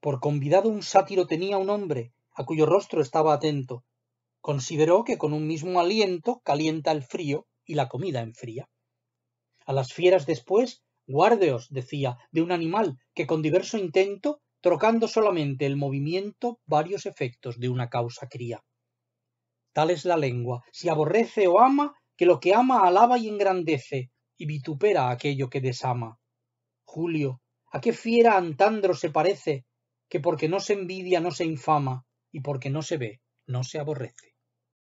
por convidado un sátiro tenía un hombre, a cuyo rostro estaba atento. Consideró que con un mismo aliento calienta el frío y la comida enfría. A las fieras después, guardeos, decía, de un animal que con diverso intento, trocando solamente el movimiento, varios efectos de una causa cría. Tal es la lengua, si aborrece o ama, que lo que ama alaba y engrandece, y vitupera aquello que desama. Julio, ¿a qué fiera Antandro se parece, que porque no se envidia no se infama, y porque no se ve no se aborrece.